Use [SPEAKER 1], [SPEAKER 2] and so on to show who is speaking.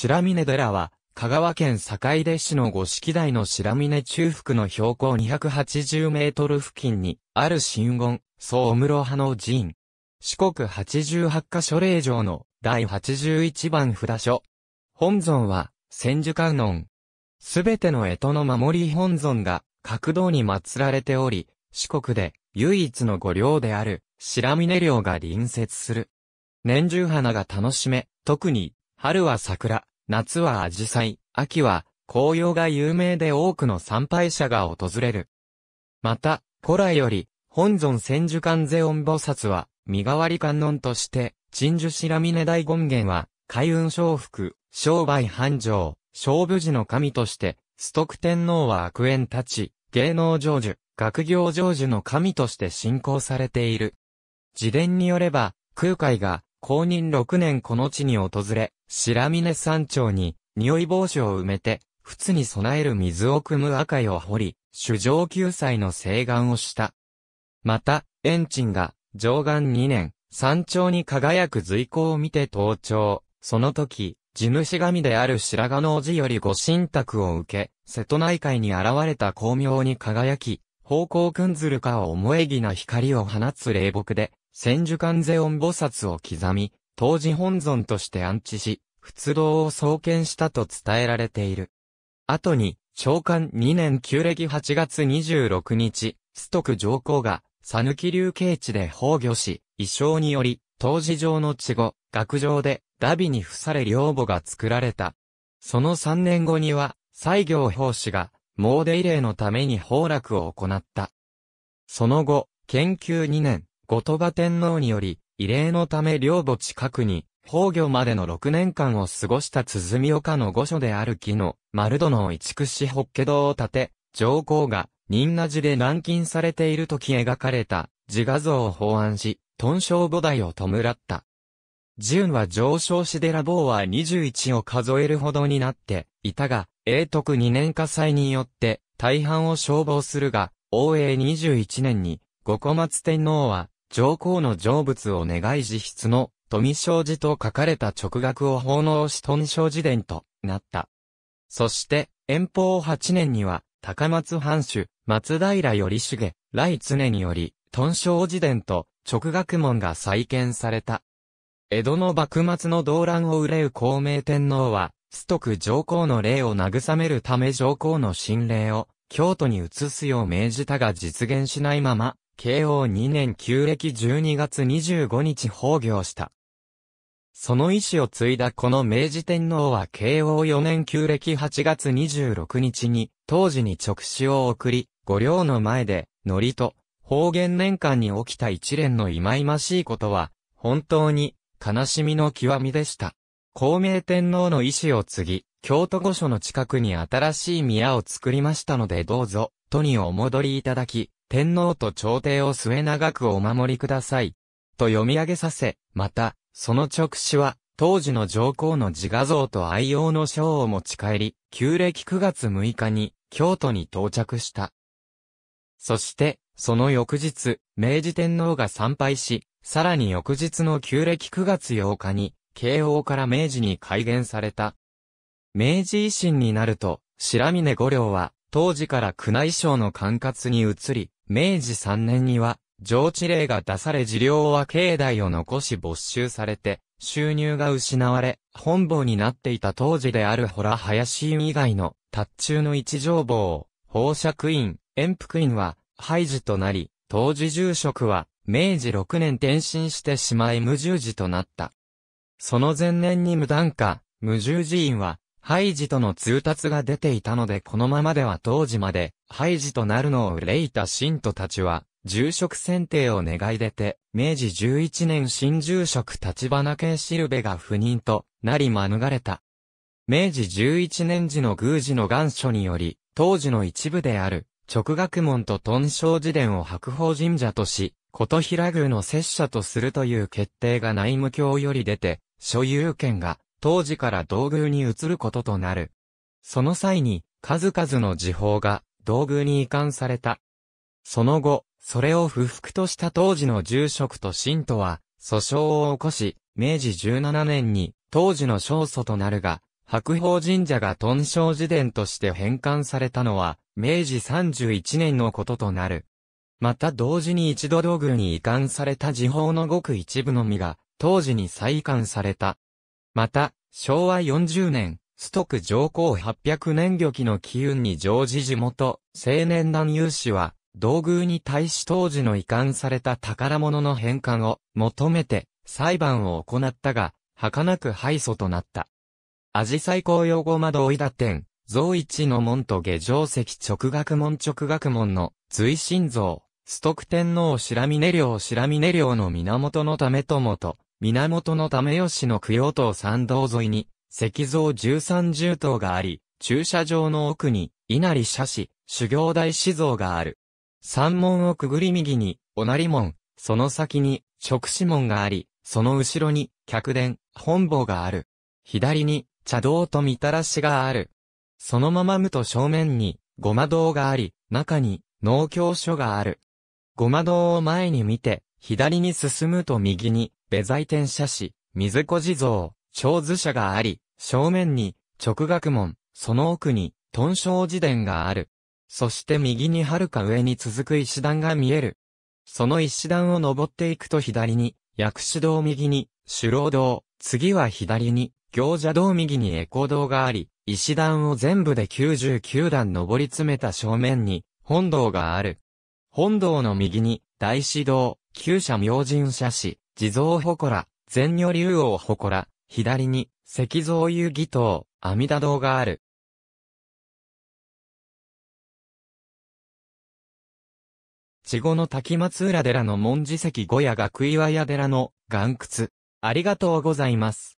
[SPEAKER 1] 白峰寺は、香川県坂出市の五色台の白峰中腹の標高280メートル付近に、ある神言、総室派の寺院。四国八十八カ所霊場の第八十一番札所。本尊は、千手観音。すべての江戸の守り本尊が、角道に祀られており、四国で唯一の御寮である白峰寮が隣接する。年中花が楽しめ、特に、春は桜、夏はアジサイ、秋は紅葉が有名で多くの参拝者が訪れる。また、古来より、本尊千手観世音菩薩は、身代わり観音として、鎮守白峰大権現は、海運昇福、商売繁盛、勝負時の神として、須徳天皇は悪縁たち、芸能成就、学業成就の神として信仰されている。自伝によれば、空海が、公認6年この地に訪れ、白峰山頂に、匂い防止を埋めて、仏に備える水を汲む赤いを掘り、主上救済の請願をした。また、遠鎮が、上岸2年、山頂に輝く随行を見て登頂。その時、地主神である白髪のおじよりご神託を受け、瀬戸内海に現れた光明に輝き、方向くんずるかを思えぎな光を放つ霊木で、千手観世音菩薩を刻み、当時本尊として安置し、仏道を創建したと伝えられている。後に、長官2年旧暦8月26日、須徳上皇が、佐抜流刑地で崩御し、衣装により、当時上の地後、学上で、ダビに付され領母が作られた。その3年後には、西行法師が、詣出慰霊のために崩落を行った。その後、研究2年、後鳥羽天皇により、慰霊のため両母近くに、宝御までの6年間を過ごした鼓岡の御所である木の、丸殿を移築し法華堂を建て、上皇が、仁和寺で軟禁されている時描かれた、自画像を法案し、豚章菩提を弔った。純は上昇し寺坊は21を数えるほどになって、いたが、永徳2年火災によって、大半を消防するが、応永21年に、五小松天皇は、上皇の成仏を願い自筆の富正寺と書かれた直学を奉納し富正寺伝となった。そして、遠方8年には、高松藩主、松平頼重、来常により、富正寺伝と直学門が再建された。江戸の幕末の動乱を憂う孔明天皇は、須徳上皇の霊を慰めるため上皇の心霊を京都に移すよう命じたが実現しないまま、慶応2年旧暦12月25日崩御した。その意志を継いだこの明治天皇は慶応4年旧暦8月26日に、当時に直視を送り、御陵の前で、のりと、方言年間に起きた一連の忌々しいことは、本当に、悲しみの極みでした。孔明天皇の意志を継ぎ、京都御所の近くに新しい宮を作りましたのでどうぞ、都にお戻りいただき、天皇と朝廷を末長くお守りください。と読み上げさせ、また、その直視は、当時の上皇の自画像と愛用の章を持ち帰り、旧暦9月6日に、京都に到着した。そして、その翌日、明治天皇が参拝し、さらに翌日の旧暦9月8日に、慶応から明治に改元された。明治維新になると、白峰五両は、当時から宮内省の管轄に移り、明治3年には、上地令が出され治療は境内を残し没収されて、収入が失われ、本坊になっていた当時であるラ林院以外の、達中の一条坊、宝釈院、延福院は、廃寺となり、当時住職は、明治6年転身してしまい無十字となった。その前年に無断化、無十字院は、ハイジとの通達が出ていたのでこのままでは当時まで、ハイジとなるのを憂いた信徒たちは、住職選定を願い出て、明治11年新住職立花県。しるべが不妊となり免れた。明治11年時の宮司の願書により、当時の一部である、直学門と頓小寺殿を白鳳神社とし、琴平宮の拙者とするという決定が内務教より出て、所有権が当時から道宮に移ることとなる。その際に、数々の時報が道宮に移管された。その後、それを不服とした当時の住職と信徒は、訴訟を起こし、明治17年に当時の勝訴となるが、白鳳神社が頓勝寺殿として返還されたのは、明治31年のこととなる。また同時に一度道具に移管された時報のごく一部のみが、当時に再移管された。また、昭和40年、ストク上皇800年御期の機運に乗じ地元、青年団有志は、道宮に対し当時の移管された宝物の返還を求めて裁判を行ったが、儚く敗訴となった。アジサイ公用語窓追い打点、増一の門と下城石直学門直学門の随心像、ストク天皇白峰領白峰領の源のためともと、源のため吉の供養塔参道沿いに、石像十三重塔があり、駐車場の奥に、稲荷社士、修行大師像がある。山門をくぐり右に、おなり門、その先に、直視門があり、その後ろに、客殿、本坊がある。左に、茶道とみたらしがある。そのまま無と正面に、ごま堂があり、中に、農協所がある。ごま堂を前に見て、左に進むと右に、ベザイテン社水子地蔵、蝶図社があり、正面に、直学門、その奥に、豚昇寺殿がある。そして右に遥か上に続く石段が見える。その石段を登っていくと左に、薬師堂右に、首老堂、次は左に、行者堂右にエコ堂があり、石段を全部で99段登り詰めた正面に、本堂がある。本堂の右に、大師堂、旧社明神社市、地蔵祠、善女竜王祠、左に、石像遊戯塔、阿弥陀堂がある。地後の滝松浦寺の門寺石小屋が食岩屋寺の岩窟。ありがとうございます。